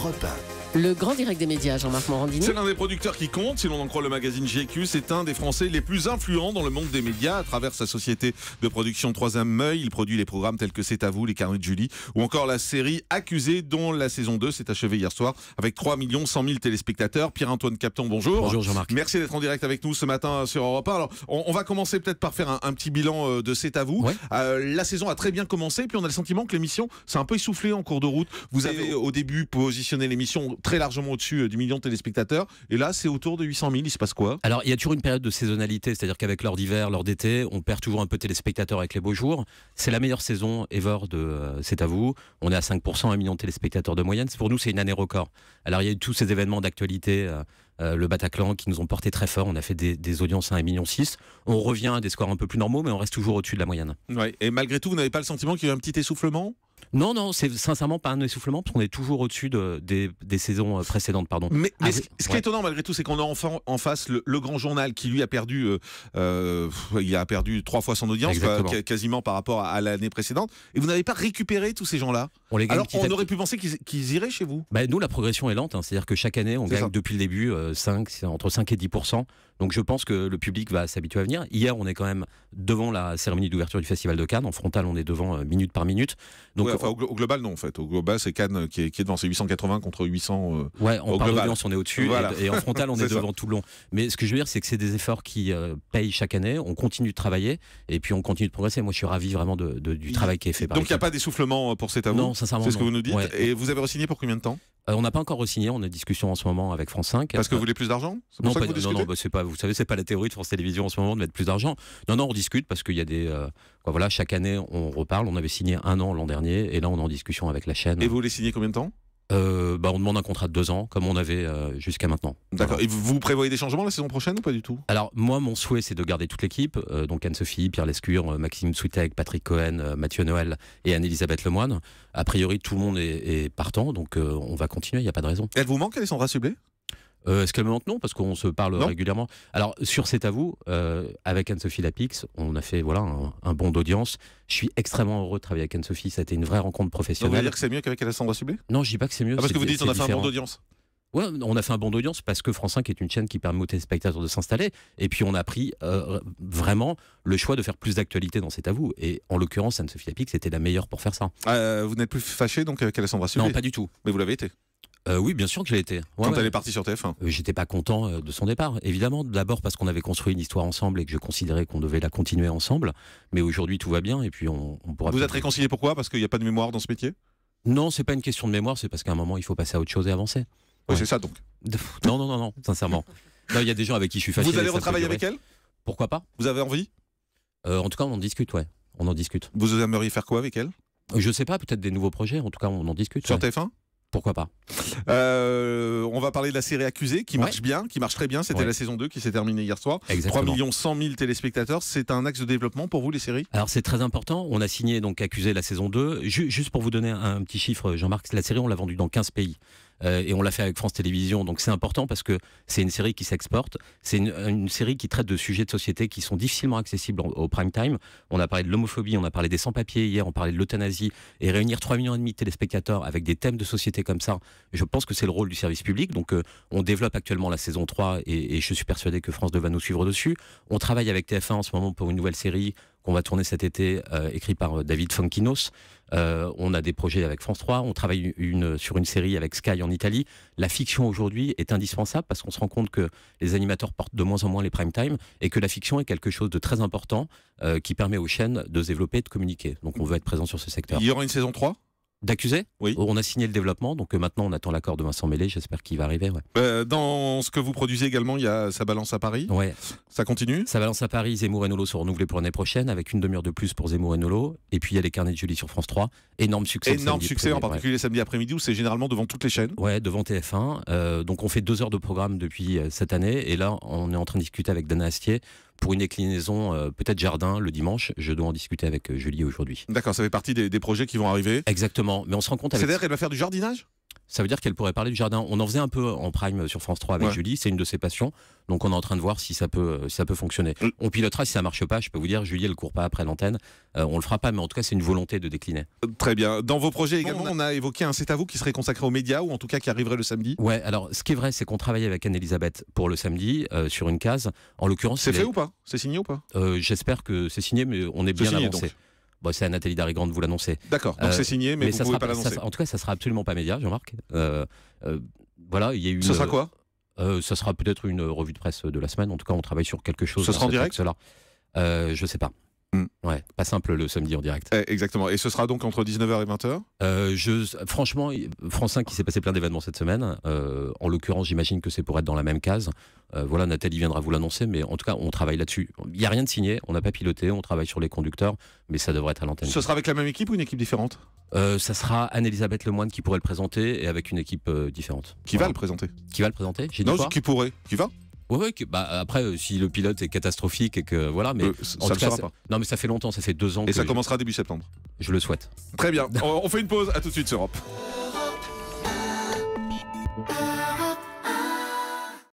Europe le grand direct des médias, Jean-Marc Morandini. C'est l'un des producteurs qui compte, si l'on en croit le magazine GQ. C'est un des Français les plus influents dans le monde des médias à travers sa société de production 3 Meuil. Il produit les programmes tels que C'est à vous, Les Carnets de Julie ou encore la série Accusé, dont la saison 2 s'est achevée hier soir avec 3 100 000 téléspectateurs. Pierre-Antoine Capton, bonjour. Bonjour Jean-Marc. Merci d'être en direct avec nous ce matin sur Europe 1. Alors, on, va commencer peut-être par faire un, petit bilan euh, de C'est à vous. Euh, la saison a très bien commencé, puis on a le sentiment que l'émission s'est un peu essoufflée en cours de route. Vous avez au début positionné l'émission très largement au-dessus euh, du million de téléspectateurs. Et là, c'est autour de 800 000. Il se passe quoi Alors, il y a toujours une période de saisonnalité, c'est-à-dire qu'avec l'heure d'hiver, l'heure d'été, on perd toujours un peu de téléspectateurs avec les beaux jours. C'est la meilleure saison ever de euh, C'est à vous. On est à 5%, un million de téléspectateurs de moyenne. Pour nous, c'est une année record. Alors, il y a eu tous ces événements d'actualité. Euh, le Bataclan qui nous ont porté très fort. On a fait des, audiences à 1,6 million. On revient à des scores un peu plus normaux, mais on reste toujours au-dessus de la moyenne. Ouais. Et malgré tout, vous n'avez pas le sentiment qu'il y a eu un petit essoufflement non, non, c'est sincèrement pas un essoufflement parce qu'on est toujours au-dessus de, des, des, saisons euh, précédentes, pardon. Mais, ce, qui est étonnant malgré tout, c'est qu'on a en face le, Grand Journal qui lui a perdu, euh, euh, il a perdu trois fois son audience, bah, quasiment par rapport à, l'année précédente. Et vous n'avez pas récupéré tous ces gens-là. On les gagne Alors on aurait pu penser qu'ils iraient chez vous. Bah, nous, la progression est lente, hein. c'est-à-dire que chaque année, on gagne depuis le début entre 5 et 10 donc je pense que le public va s'habituer à venir. Hier, on est quand même devant la cérémonie d'ouverture du Festival de Cannes. En frontal, on est devant minute par minute. Donc au, global, non, en fait. Au global, c'est Cannes euh, qui est, devant, c'est 880 contre 800. Euh, ouais, en parle d'audience, on est au-dessus. Et, en frontal, on est, devant Toulon. Mais ce que je veux dire, c'est que c'est des efforts qui euh, payent chaque année. On continue de travailler et puis on continue de progresser. Moi, je suis ravi vraiment du travail qui est fait. Par Donc, il n'y a pas d'essoufflement pour cet avou. Non, sincèrement. C'est ce que vous nous dites. Et vous avez re-signé pour combien de temps euh, on n'a pas encore re-signé, on a discussion en ce moment avec France 5. Parce que vous euh, voulez plus d'argent Non, non, non bah, pas, vous savez, c'est pas la théorie de France Télévisions en ce moment de mettre plus d'argent. Non, non, on discute parce qu'il y a des. Euh, voilà, chaque année, on reparle. On avait signé un an l'an dernier et là, on est en discussion avec la chaîne. Et vous voulez signer combien de temps euh, bah, on demande un contrat de deux ans, comme on avait euh, jusqu'à maintenant. D'accord. Et vous, prévoyez des changements la saison prochaine ou pas du tout Alors, moi, mon souhait, c'est de garder toute l'équipe. Euh, donc, Anne-Sophie, Pierre Lescure, Maxime Souitec, Patrick Cohen, Mathieu Noël et Anne-Elisabeth Lemoine. A priori, tout le monde est, partant, donc on va continuer, il n'y a pas de raison. Elle vous manque, sont Sublet euh, est-ce qu'elle me non Parce qu'on se parle régulièrement. Alors, sur cet à euh, avec Anne-Sophie Lapix, on a fait voilà, un, bond d'audience. Je suis extrêmement heureux de travailler avec Anne-Sophie. Ça a été une vraie rencontre professionnelle. On vous dire que c'est mieux qu'avec Alessandra Sublet Non, je dis pas que c'est mieux. Ah, parce que vous dites qu'on a fait un bon d'audience Ouais, on a fait un bon d'audience parce que France 5 est une chaîne qui permet aux téléspectateurs de s'installer. Et puis, on a pris euh, vraiment le choix de faire plus d'actualité dans cet avou. Et en l'occurrence, Anne-Sophie Lapix était la meilleure pour faire ça. vous n'êtes plus fâché donc avec Alessandra Non, pas du tout. Mais vous l'avez été euh, oui, bien sûr que j'ai été. Quand elle est partie sur TF1 euh, J'étais pas content euh, de son départ, évidemment. D'abord parce qu'on avait construit une histoire ensemble et que je considérais qu'on devait la continuer ensemble. Mais aujourd'hui, tout va bien et puis on, pourra. Vous êtes réconcilié pourquoi Parce qu'il n'y a pas de mémoire dans ce métier Non, c'est pas une question de mémoire, c'est parce qu'à un moment, il faut passer à autre chose et avancer. Oui, c'est ça donc. Non, non, non, non, sincèrement. Il y a des gens avec qui je suis fasciné. Vous allez retravailler avec elle Pourquoi pas Vous avez envie En tout cas, on en discute, ouais. On en discute. Vous aimeriez faire quoi avec elle Je sais pas, peut-être des nouveaux projets. En tout cas, on en discute. Sur TF1 pourquoi pas. Euh, on va parler de la série Accusée qui marche bien, qui marche très bien. C'était la saison 2 qui s'est terminée hier soir. 3 millions 100 000 téléspectateurs. C'est un axe de développement pour vous les séries Alors c'est très important. On a signé donc Accusée la saison 2. juste pour vous donner un, un petit chiffre, Jean-Marc, la série on l'a vendue dans 15 pays. Euh, et on l'a fait avec France Télévisions. Donc c'est important parce que c'est une série qui s'exporte. C'est une, série qui traite de sujets de société qui sont difficilement accessibles au prime time. On a parlé de l'homophobie, on a parlé des sans-papiers hier, on parlait de l'euthanasie. Et réunir 3,5 millions et demi de téléspectateurs avec des thèmes de société comme ça, je pense que c'est le rôle du service public. Donc euh, on développe actuellement la saison 3 et, je suis persuadé que France 2 va nous suivre dessus. On travaille avec TF1 en ce moment pour une nouvelle série qu'on va tourner cet été, euh, écrit par euh, David Fonkinos. Euh, on a des projets avec France 3, on travaille une, sur une série avec Sky en Italie. La fiction aujourd'hui est indispensable parce qu'on se rend compte que les animateurs portent de moins en moins les prime time et que la fiction est quelque chose de très important qui permet aux chaînes de se développer et de communiquer. Donc on veut être présent sur ce secteur. Il y aura une saison 3 D'accusé Oui. On a signé le développement, donc euh, maintenant on attend l'accord de Vincent Mellet, j'espère qu'il va arriver. Euh, dans ce que vous produisez également, il y a Sa balance à Paris Ouais. Ça continue Sa balance à Paris, Zemmour et Nolo sont renouvelés pour l'année prochaine, avec une demi-heure de plus pour Zemmour et Nolo. Et puis il y a les carnets de Julie sur France 3. Énorme succès. Énorme succès, en particulier samedi après-midi, où c'est généralement devant toutes les chaînes Ouais, devant TF1. Euh, donc on fait deux heures de programme depuis cette année, et là on est en train de discuter avec Dana Astier pour une déclinaison euh, peut-être jardin le dimanche. Je dois en discuter avec euh, Julie aujourd'hui. D'accord, ça fait partie des, projets qui vont arriver. Exactement, mais on se rend compte C'est-à-dire qu'elle va faire du jardinage ça veut dire qu'elle pourrait parler du jardin. On en faisait un peu en prime sur France 3 avec Julie, c'est une de ses passions. Donc on est en train de voir si ça peut, si ça peut fonctionner. Mm. On pilotera si ça marche pas. Je peux vous dire, Julie, elle court pas après l'antenne. On euh, on le fera pas, mais en tout cas, c'est une volonté de décliner. Euh, très bien. Dans vos projets également, on, a... évoqué un C'est à vous qui serait consacré aux médias ou en tout cas qui arriverait le samedi. Ouais. Alors, ce qui est vrai, c'est qu'on travaillait avec Anne-Elisabeth pour le samedi euh, sur une case. En l'occurrence, c'est fait ou pas C'est signé ou pas J'espère que c'est signé, mais on est, bien avancé c'est à Nathalie Darigand de vous l'annoncer. D'accord, donc c'est euh, signé, mais, ça ne pouvez pas l'annoncer. En tout cas, ça sera absolument pas média, Jean-Marc. Euh, euh, voilà, il y a eu. Ça sera quoi Ça sera peut-être une revue de presse de la semaine. En tout cas, on travaille sur quelque chose. Ça sera en direct Je ne sais pas. Mm. Ouais, pas simple le samedi en direct. Eh, exactement. Et ce sera donc entre 19h et 20h euh, je, Franchement, France 5, il s'est passé plein d'événements cette semaine. Euh, en l'occurrence, j'imagine que c'est pour être dans la même case. Euh, voilà, Nathalie viendra vous l'annoncer, mais en tout cas, on travaille là-dessus. Il n'y a rien de signé, on n'a pas piloté, on travaille sur les conducteurs, mais ça devrait être à l'antenne. Ce sera avec la même équipe ou une équipe différente ça sera Anne-Elisabeth Lemoine qui pourrait le présenter et avec une équipe différente. Qui va le présenter Qui va le présenter Non, qui pourrait. Qui va oui, bah, après, euh, si le pilote est catastrophique et que voilà, mais euh, ça ne pas. non, mais ça fait longtemps, ça fait deux ans. Et ça commencera début septembre. Je le souhaite. Très bien. on fait une pause. À tout de suite sur Europe.